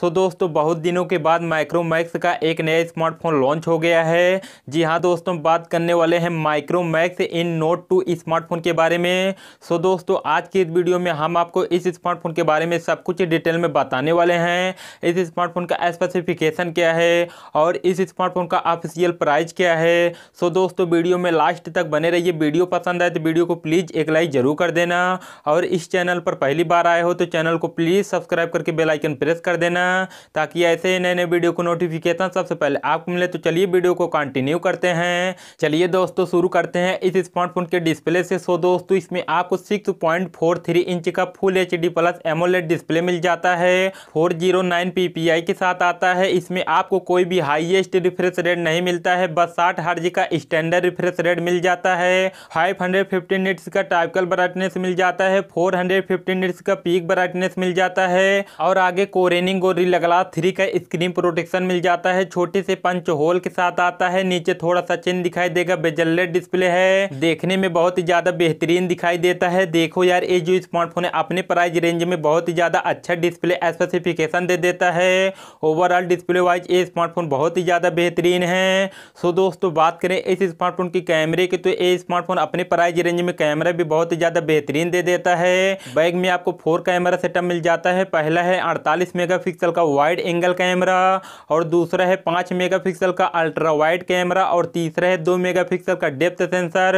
सो so, दोस्तों बहुत दिनों के बाद माइक्रोमैक्स का एक नया स्मार्टफोन लॉन्च हो गया है जी हाँ दोस्तों बात करने वाले हैं Micromax in note two smartphone के बारे में सो so, दोस्तों आज की इस वीडियो में हम आपको इस स्मार्टफोन के बारे में सब कुछ डिटेल में बताने वाले हैं इस स्मार्टफोन का स्पेसिफिकेशन क्या है और इस स्मार्टफोन का ऑफिशियल प्राइस क्या है सो so, दोस्तों वीडियो में लास्ट तक बने रहिए वीडियो पसंद आए तो वीडियो को प्लीज़ एक लाइक ज़रूर कर देना और इस चैनल पर पहली बार आए हो तो चैनल को प्लीज़ सब्सक्राइब करके बेलाइकन प्रेस कर देना हैं ताकि ऐसे नए नए वीडियो को नोटिफिकेशन सबसे पहले आपको मिले तो चलिए वीडियो को कंटिन्यू करते हैं चलिए दोस्तों शुरू करते हैं इस स्मार्टफोन के डिस्प्ले से सो दोस्तों इसमें आपको सिक्स इंच का full H plus AMOLED display मिल जाता है फोर पीपीआई oh के साथ आता है इसमें आपको कोई भी हाइएस्ट रिफ्रेश रेट नहीं मिलता है बस साठ हर का स्टैंडर्ड रिफ्रेश रेट मिल जाता है फाइव हंड्रेड का टाइपकल ब्राइटनेस मिल जाता है फोर हंड्रेड का पीक ब्राइटनेस मिल जाता है और आगे कोरेनिंग और गोदरिला ग्लास थ्री का स्क्रीन प्रोटेक्शन मिल जाता है छोटे से पंच होल के साथ आता है नीचे थोड़ा सा चिन्ह दिखाई देगा बेजल्लेट डिस्प्ले है देखने में बहुत ही ज्यादा बेहतरीन दिखाई देता है देखो यार ये जो स्मार्टफोन है अपने प्राइस रेंज में बहुत ही ज्यादा अच्छा डिस्प्ले स्पेसिफिकेशन दे देता है ओवरऑल डिस्प्ले वाइज ये स्मार्टफोन बहुत ही ज्यादा बेहतरीन है सो दोस्तों बात करें इस स्मार्टफोन की कैमरे की तो ये स्मार्टफोन अपने प्राइस रेंज में कैमरा भी बहुत ही ज्यादा बेहतरीन दे देता है बैग में आपको फोर कैमरा सेटअप मिल जाता है पहला है अड़तालीस मेगा मेगापिक्सल का वाइड एंगल कैमरा और दूसरा है पाँच मेगापिक्सल का अल्ट्रा वाइड कैमरा और तीसरा है दो मेगापिक्सल का डेप्थ सेंसर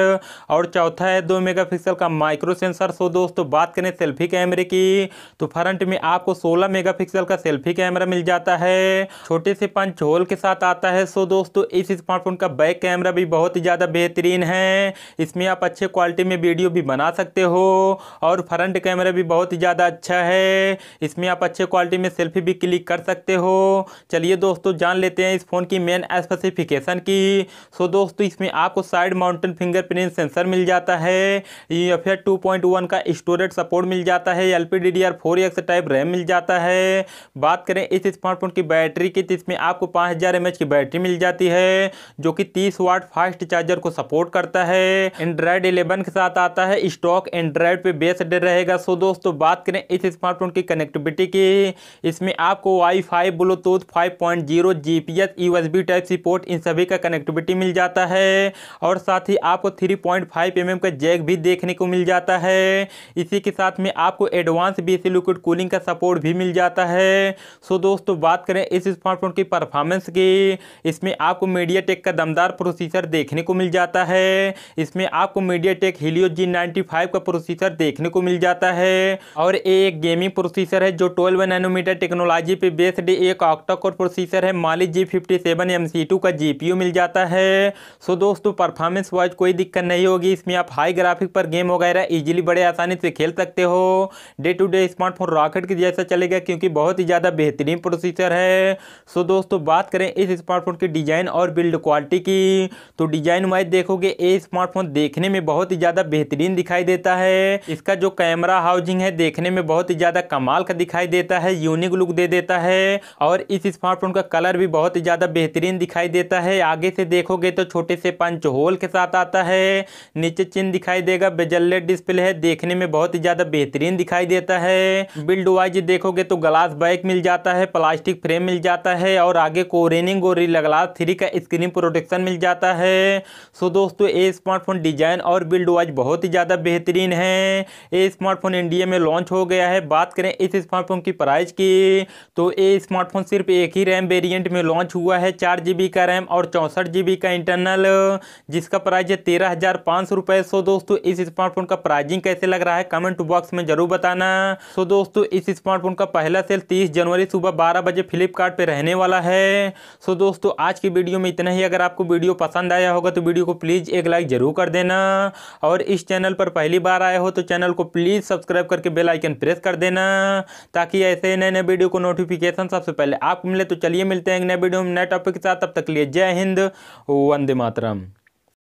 और चौथा है दो मेगापिक्सल का माइक्रो सेंसर सो दोस्तों बात करें सेल्फी कैमरे की तो फ्रंट में आपको सोलह मेगापिक्सल का सेल्फी कैमरा मिल जाता है छोटे से पंच होल के साथ आता है सो दोस्तों इस स्मार्टफोन का बैक कैमरा भी बहुत ही ज़्यादा बेहतरीन है इसमें आप अच्छे क्वालिटी में वीडियो भी बना सकते हो और फ्रंट कैमरा भी बहुत ही ज़्यादा अच्छा है इसमें आप अच्छे क्वालिटी में सेल्फी भी क्लिक कर सकते हो चलिए दोस्तों जान लेते हैं इस फ़ोन की मेन स्पेसिफिकेशन की सो दोस्तों इसमें आपको साइड माउंटेन फिंगरप्रिंट सेंसर मिल जाता है या फिर टू का स्टोरेज सपोर्ट मिल जाता है L P D type RAM मिल जाता है बात करें इस स्मार्टफोन की बैटरी की तो इसमें आपको पाँच हज़ार एम एच की बैटरी मिल जाती है जो कि तीस वाट फास्ट चार्जर को सपोर्ट करता है एंड्रॉयड इलेवन के साथ आता है स्टॉक एंड्रॉयड पे बेस्ड रहेगा सो दोस्तों बात करें इस स्मार्टफोन की कनेक्टिविटी की इसमें आप आपको WiFi Bluetooth five point zero G P S U S B type C port इन सभी का कनेक्टिविटी मिल जाता है और साथ ही आपको थ्री पॉइंट फाइव एम का जैक भी देखने को मिल जाता है इसी के साथ में आपको एडवांस बी लिक्विड कूलिंग का सपोर्ट भी मिल जाता है सो दोस्तों बात करें इस स्मार्टफोन की परफॉर्मेंस की इसमें आपको मीडिया का दमदार प्रोसीसर देखने को मिल जाता है इसमें आपको MediaTek Helio G ninety five का प्रोसीसर देखने को मिल जाता है और ये एक गेमिंग प्रोसीसर है जो ट्वेल्व नैनोमीटर टेक्नोलॉजी आई पे बेस्ड एक ऑक्टा कोर प्रोसीसर है Mali G fifty seven M C two का जी पी यू मिल जाता है सो दोस्तों परफॉर्मेंस वाइज कोई दिक्कत नहीं होगी इसमें आप हाई ग्राफिक पर गेम वगैरह ईजिली बड़े आसानी से खेल सकते हो day to day smartphone rocket की जैसा चलेगा क्योंकि बहुत ही ज़्यादा बेहतरीन प्रोसीसर है सो दोस्तों बात करें इस स्मार्टफोन की डिज़ाइन और बिल्ड क्वालिटी की तो डिज़ाइन वाइज देखोगे ये स्मार्टफोन देखने में बहुत ही ज़्यादा बेहतरीन दिखाई देता है इसका जो कैमरा हाउसिंग है देखने में बहुत ही ज़्यादा कमाल का दिखाई देता है यूनिक लुक दे देता है और इस स्मार्टफोन का कलर भी बहुत ही ज़्यादा बेहतरीन दिखाई देता है आगे से देखोगे तो छोटे से पंच होल के साथ आता है नीचे चिन्ह दिखाई देगा बेजल्लेट डिस्प्ले है देखने में बहुत ही ज़्यादा बेहतरीन दिखाई देता है बिल्ड वाइज देखोगे तो ग्लास बैक मिल जाता है प्लास्टिक फ्रेम मिल जाता है और आगे कोरेनिंग गोरिल्ला ग्लास थ्री का स्क्रीन प्रोटेक्शन मिल जाता है सो दोस्तों ये स्मार्टफोन डिजाइन और बिल्ड वाइज बहुत ही ज़्यादा बेहतरीन है ये स्मार्टफोन इंडिया में लॉन्च हो गया है बात करें इस स्मार्टफोन की प्राइस की तो ये स्मार्टफोन सिर्फ एक ही रैम वेरिएंट में लॉन्च हुआ है चार जी का रैम और चौंसठ जी का इंटरनल जिसका प्राइस है तेरह हज़ार पाँच सौ रुपये सो दोस्तों इस स्मार्टफोन का प्राइजिंग कैसे लग रहा है कमेंट बॉक्स में ज़रूर बताना सो दोस्तों इस स्मार्टफोन का पहला सेल तीस जनवरी सुबह बारह बजे फ्लिपकार्ट रहने वाला है सो दोस्तों आज की वीडियो में इतना ही अगर आपको वीडियो पसंद आया होगा तो वीडियो को प्लीज़ एक लाइक ज़रूर कर देना और इस चैनल पर पहली बार आए हो तो चैनल को प्लीज़ सब्सक्राइब करके बेल आइकन प्रेस कर देना ताकि ऐसे नए नए वीडियो को नोटिफिकेशन सबसे पहले आपको मिले तो चलिए मिलते हैं एक नए वीडियो में नए टॉपिक के साथ तब तक लिए जय हिंद वंदे मातरम